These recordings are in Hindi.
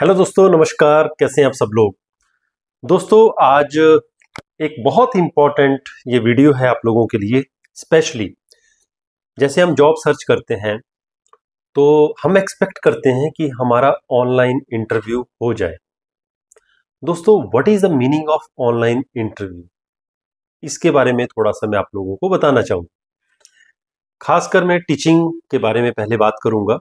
हेलो दोस्तों नमस्कार कैसे हैं आप सब लोग दोस्तों आज एक बहुत इम्पॉर्टेंट ये वीडियो है आप लोगों के लिए स्पेशली जैसे हम जॉब सर्च करते हैं तो हम एक्सपेक्ट करते हैं कि हमारा ऑनलाइन इंटरव्यू हो जाए दोस्तों what is the meaning of online interview इसके बारे में थोड़ा सा मैं आप लोगों को बताना चाहूँगा खासकर मैं टीचिंग के बारे में पहले बात करूँगा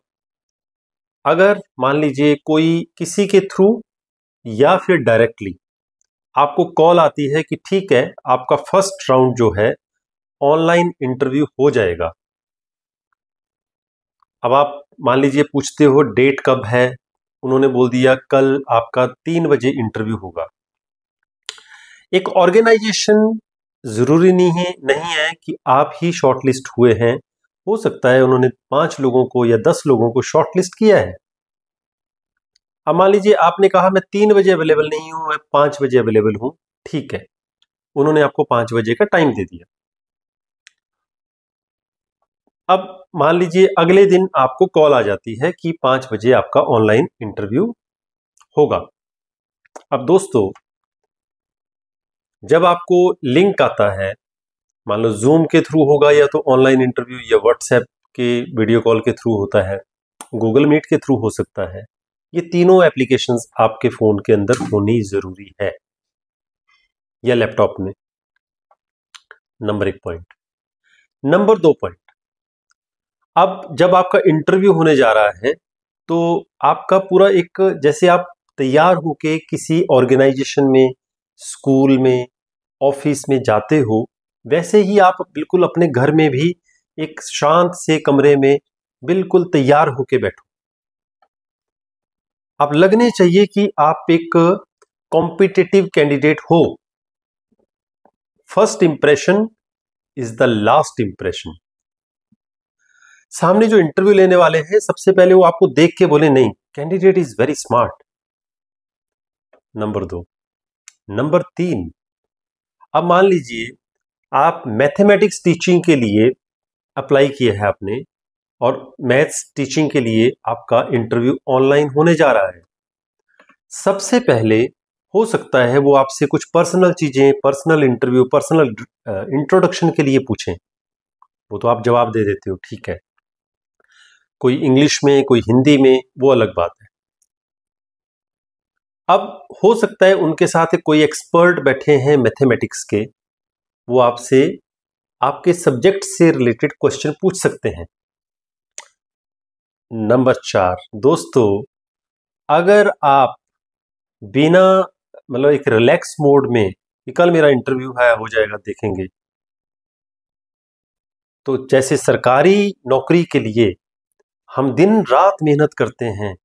अगर मान लीजिए कोई किसी के थ्रू या फिर डायरेक्टली आपको कॉल आती है कि ठीक है आपका फर्स्ट राउंड जो है ऑनलाइन इंटरव्यू हो जाएगा अब आप मान लीजिए पूछते हो डेट कब है उन्होंने बोल दिया कल आपका तीन बजे इंटरव्यू होगा एक ऑर्गेनाइजेशन जरूरी नहीं है नहीं है कि आप ही शॉर्टलिस्ट हुए हैं हो सकता है उन्होंने पांच लोगों को या दस लोगों को शॉर्टलिस्ट किया है अब मान लीजिए आपने कहा मैं तीन बजे अवेलेबल नहीं हूं मैं पांच बजे अवेलेबल हूं ठीक है उन्होंने आपको पांच बजे का टाइम दे दिया अब मान लीजिए अगले दिन आपको कॉल आ जाती है कि पांच बजे आपका ऑनलाइन इंटरव्यू होगा अब दोस्तों जब आपको लिंक आता है मान लो जूम के थ्रू होगा या तो ऑनलाइन इंटरव्यू या व्हाट्सएप के वीडियो कॉल के थ्रू होता है गूगल मीट के थ्रू हो सकता है ये तीनों एप्लीकेशंस आपके फ़ोन के अंदर होनी ज़रूरी है या लैपटॉप में नंबर एक पॉइंट नंबर दो पॉइंट अब जब आपका इंटरव्यू होने जा रहा है तो आपका पूरा एक जैसे आप तैयार होके किसी ऑर्गेनाइजेशन में स्कूल में ऑफिस में जाते हो वैसे ही आप बिल्कुल अपने घर में भी एक शांत से कमरे में बिल्कुल तैयार होके बैठो आप लगने चाहिए कि आप एक कॉम्पिटेटिव कैंडिडेट हो first impression is the last impression सामने जो इंटरव्यू लेने वाले हैं सबसे पहले वो आपको देख के बोले नहीं candidate is very smart number दो नंबर तीन अब मान लीजिए आप मैथमेटिक्स टीचिंग के लिए अप्लाई किया है आपने और मैथ्स टीचिंग के लिए आपका इंटरव्यू ऑनलाइन होने जा रहा है सबसे पहले हो सकता है वो आपसे कुछ पर्सनल चीज़ें पर्सनल इंटरव्यू पर्सनल इंट्रोडक्शन के लिए पूछें वो तो आप जवाब दे देते हो ठीक है कोई इंग्लिश में कोई हिंदी में वो अलग बात है अब हो सकता है उनके साथ कोई एक्सपर्ट बैठे हैं मैथमेटिक्स के वो आपसे आपके सब्जेक्ट से रिलेटेड क्वेश्चन पूछ सकते हैं नंबर चार दोस्तों अगर आप बिना मतलब एक रिलैक्स मोड में कल मेरा इंटरव्यू है हो जाएगा देखेंगे तो जैसे सरकारी नौकरी के लिए हम दिन रात मेहनत करते हैं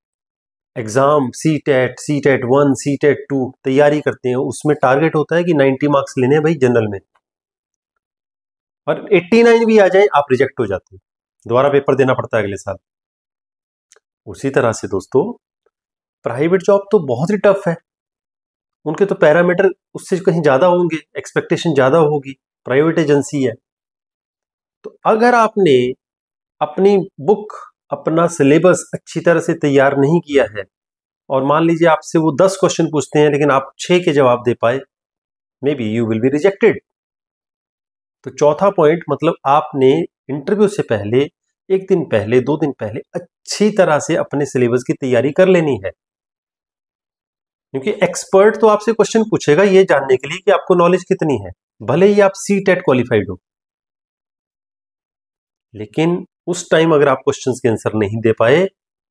exam CTET CTET one CTET two तैयारी करते हैं उसमें टारगेट होता है कि 90 मार्क्स लेने हैं भाई जनरल में और 89 भी आ जाए आप रिजेक्ट हो जाते हैं दोबारा पेपर देना पड़ता है अगले साल उसी तरह से दोस्तों प्राइवेट जॉब तो बहुत ही टफ है उनके तो पैरामीटर उससे कहीं ज़्यादा होंगे एक्सपेक्टेशन ज़्यादा होगी प्राइवेट एजेंसी है तो अगर आपने अपनी बुक अपना सिलेबस अच्छी तरह से तैयार नहीं किया है और मान लीजिए आपसे वो दस क्वेश्चन पूछते हैं लेकिन आप छः के जवाब दे पाए maybe you will be rejected तो चौथा पॉइंट मतलब आपने इंटरव्यू से पहले एक दिन पहले दो दिन पहले अच्छी तरह से अपने सिलेबस की तैयारी कर लेनी है क्योंकि एक्सपर्ट तो आपसे क्वेश्चन पूछेगा ये जानने के लिए कि आपको नॉलेज कितनी है भले ही आप सी टेट क्वालिफाइड हो लेकिन उस टाइम अगर आप क्वेश्चंस के आंसर नहीं दे पाए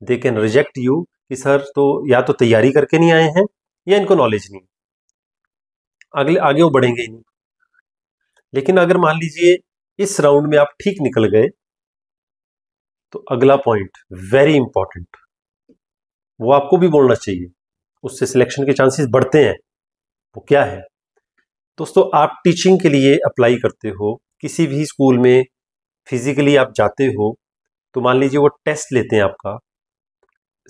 दे कैन रिजेक्ट यू कि सर तो या तो तैयारी करके नहीं आए हैं या इनको नॉलेज नहीं अगले आगे वो बढ़ेंगे नहीं लेकिन अगर मान लीजिए इस राउंड में आप ठीक निकल गए तो अगला पॉइंट वेरी इंपॉर्टेंट वो आपको भी बोलना चाहिए उससे सिलेक्शन के चांसेस बढ़ते हैं वो क्या है दोस्तों आप टीचिंग के लिए अप्लाई करते हो किसी भी स्कूल में फिजिकली आप जाते हो तो मान लीजिए वो टेस्ट लेते हैं आपका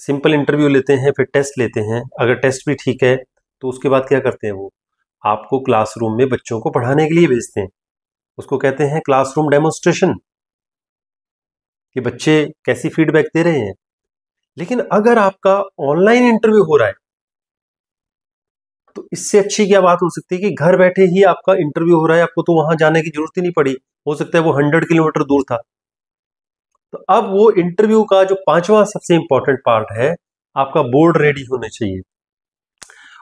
सिंपल इंटरव्यू लेते हैं फिर टेस्ट लेते हैं अगर टेस्ट भी ठीक है तो उसके बाद क्या करते हैं वो आपको क्लासरूम में बच्चों को पढ़ाने के लिए भेजते हैं उसको कहते हैं क्लासरूम डेमोन्स्ट्रेशन कि बच्चे कैसी फीडबैक दे रहे हैं लेकिन अगर आपका ऑनलाइन इंटरव्यू हो रहा है तो इससे अच्छी क्या बात हो सकती है कि घर बैठे ही आपका इंटरव्यू हो रहा है आपको तो वहां जाने की जरूरत ही नहीं पड़ी हो सकता है वो हंड्रेड किलोमीटर दूर था तो अब वो इंटरव्यू का जो पांचवा सबसे इंपॉर्टेंट पार्ट है आपका बोर्ड रेडी होने चाहिए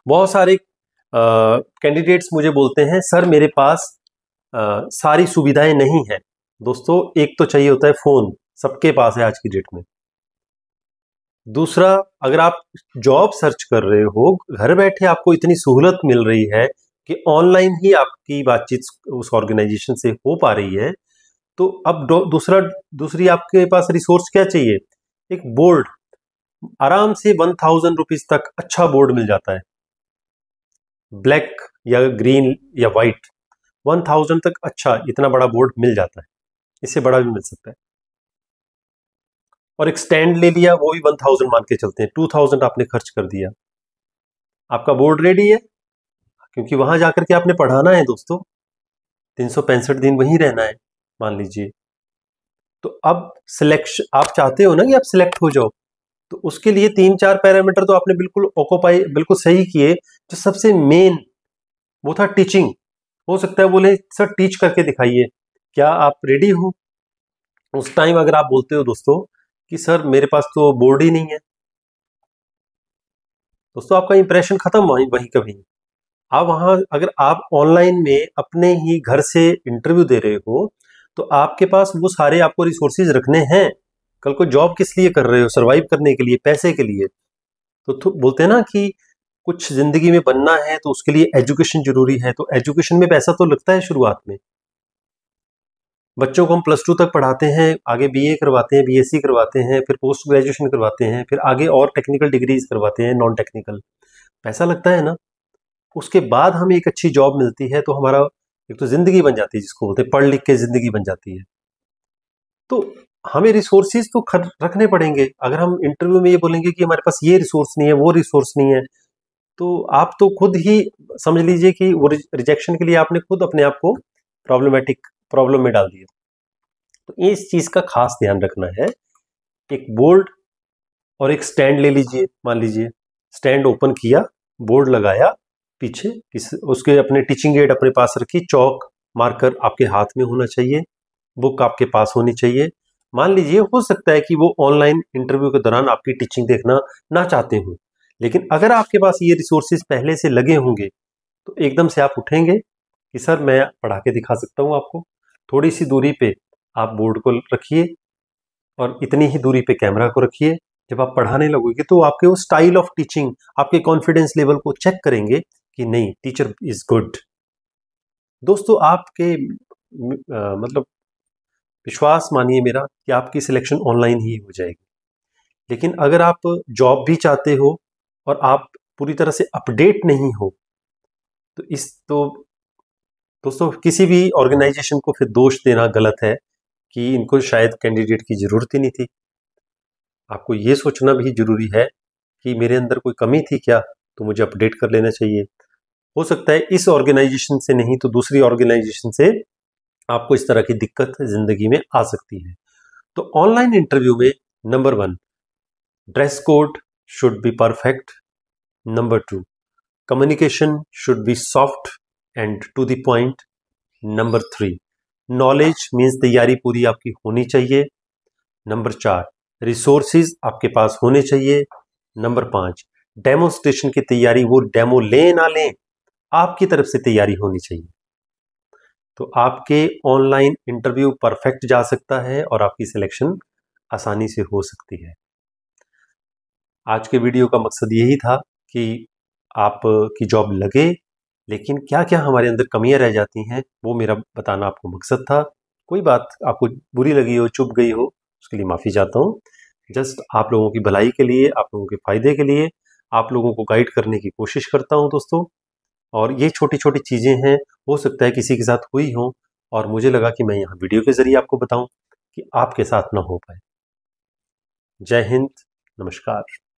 बहुत सारे कैंडिडेट्स मुझे बोलते हैं सर मेरे पास आ, सारी सुविधाएं नहीं है दोस्तों एक तो चाहिए होता है फोन सबके पास है आज की डेट में दूसरा अगर आप जॉब सर्च कर रहे हो घर बैठे आपको इतनी सहूलत मिल रही है कि ऑनलाइन ही आपकी बातचीत उस ऑर्गेनाइजेशन से हो पा रही है तो अब दूसरा दूसरी आपके पास रिसोर्स क्या चाहिए एक बोर्ड आराम से वन थाउजेंड रुपीज तक अच्छा बोर्ड मिल जाता है ब्लैक या ग्रीन या वाइट वन थाउजेंड तक अच्छा इतना बड़ा बोर्ड मिल जाता है इससे बड़ा भी मिल सकता है और एक स्टैंड ले लिया वो भी वन थाउजेंड मान के चलते हैं टू थाउजेंड आपने खर्च कर दिया आपका बोर्ड रेडी है क्योंकि वहां जाकर के आपने पढ़ाना है दोस्तों तीन सौ पैंसठ दिन वहीं रहना है मान लीजिए तो अब सिलेक्शन आप चाहते हो ना कि आप सिलेक्ट हो जाओ तो उसके लिए तीन चार पैरामीटर तो आपने बिल्कुल ऑकोपाई बिल्कुल सही किए जो सबसे मेन वो था टीचिंग हो सकता है बोले सर टीच करके दिखाइए क्या आप रेडी हो उस टाइम अगर आप बोलते हो दोस्तों कि सर मेरे पास तो बोर्ड ही नहीं है दोस्तों आपका इंप्रेशन खत्म वहीं वहीं कभी आप वहां अगर आप ऑनलाइन में अपने ही घर से इंटरव्यू दे रहे हो तो आपके पास वो सारे आपको रिसोर्सेज रखने हैं कल को जॉब किस लिए कर रहे हो सर्वाइव करने के लिए पैसे के लिए तो बोलते हैं ना कि कुछ ज़िंदगी में बनना है तो उसके लिए एजुकेशन ज़रूरी है तो एजुकेशन में पैसा तो लगता है शुरुआत में बच्चों को हम प्लस टू तक पढ़ाते हैं आगे बीए करवाते हैं बीएससी करवाते हैं फिर पोस्ट ग्रेजुएशन करवाते हैं फिर आगे और टेक्निकल डिग्रीज करवाते हैं नॉन टेक्निकल पैसा लगता है ना उसके बाद हमें एक अच्छी जॉब मिलती है तो हमारा एक तो ज़िंदगी बन जाती है जिसको बोलते हैं पढ़ लिख के ज़िंदगी बन जाती है तो हमें रिसोर्सेज तो रखने पड़ेंगे अगर हम इंटरव्यू में ये बोलेंगे कि हमारे पास ये रिसोर्स नहीं है वो रिसोर्स नहीं है तो आप तो खुद ही समझ लीजिए कि वो रिजेक्शन के लिए आपने खुद अपने आप को प्रॉब्लमेटिक प्रॉब्लम में डाल दिया तो इस चीज़ का खास ध्यान रखना है एक बोर्ड और एक स्टैंड ले लीजिए मान लीजिए स्टैंड ओपन किया बोर्ड लगाया पीछे किस उसके अपने टीचिंग एड अपने पास रखी चौक मार्कर आपके हाथ में होना चाहिए बुक आपके पास होनी चाहिए मान लीजिए हो सकता है कि वो ऑनलाइन इंटरव्यू के दौरान आपकी टीचिंग देखना ना चाहते हो लेकिन अगर आपके पास ये रिसोर्सेज पहले से लगे होंगे तो एकदम से आप उठेंगे कि सर मैं पढ़ा के दिखा सकता हूँ आपको थोड़ी सी दूरी पे आप बोर्ड को रखिए और इतनी ही दूरी पे कैमरा को रखिए जब आप पढ़ाने लगोगे तो आपके वो स्टाइल ऑफ टीचिंग आपके कॉन्फिडेंस लेवल को चेक करेंगे कि नहीं टीचर इज गुड दोस्तों आपके आ, मतलब विश्वास मानिए मेरा कि आपकी सिलेक्शन ऑनलाइन ही हो जाएगी लेकिन अगर आप जॉब भी चाहते हो और आप पूरी तरह से अपडेट नहीं हो तो इस तो दोस्तों किसी भी ऑर्गेनाइजेशन को फिर दोष देना गलत है कि इनको शायद कैंडिडेट की ज़रूरत ही नहीं थी आपको ये सोचना भी ज़रूरी है कि मेरे अंदर कोई कमी थी क्या तो मुझे अपडेट कर लेना चाहिए हो सकता है इस ऑर्गेनाइजेशन से नहीं तो दूसरी ऑर्गेनाइजेशन से आपको इस तरह की दिक्कत ज़िंदगी में आ सकती है तो ऑनलाइन इंटरव्यू में number one dress code should be perfect number two communication should be soft and to the point number three knowledge means तैयारी पूरी आपकी होनी चाहिए नंबर चार रिसोर्सेज आपके पास होने चाहिए नंबर पाँच डेमोस्ट्रेशन की तैयारी वो डेमो लें ना लें आपकी तरफ से तैयारी होनी चाहिए तो आपके ऑनलाइन इंटरव्यू परफेक्ट जा सकता है और आपकी सिलेक्शन आसानी से हो सकती है आज के वीडियो का मकसद यही था कि आपकी जॉब लगे लेकिन क्या क्या हमारे अंदर कमियाँ रह जाती हैं वो मेरा बताना आपको मकसद था कोई बात आपको बुरी लगी हो चुप गई हो उसके लिए माफ़ी चाहता हूँ जस्ट आप लोगों की भलाई के लिए आप लोगों के फ़ायदे के लिए आप लोगों को गाइड करने की कोशिश करता हूँ दोस्तों और ये छोटी छोटी चीज़ें हैं हो सकता है किसी के साथ हुई हो और मुझे लगा कि मैं यहाँ वीडियो के ज़रिए आपको बताऊँ कि आपके साथ ना हो पाए जय हिंद नमस्कार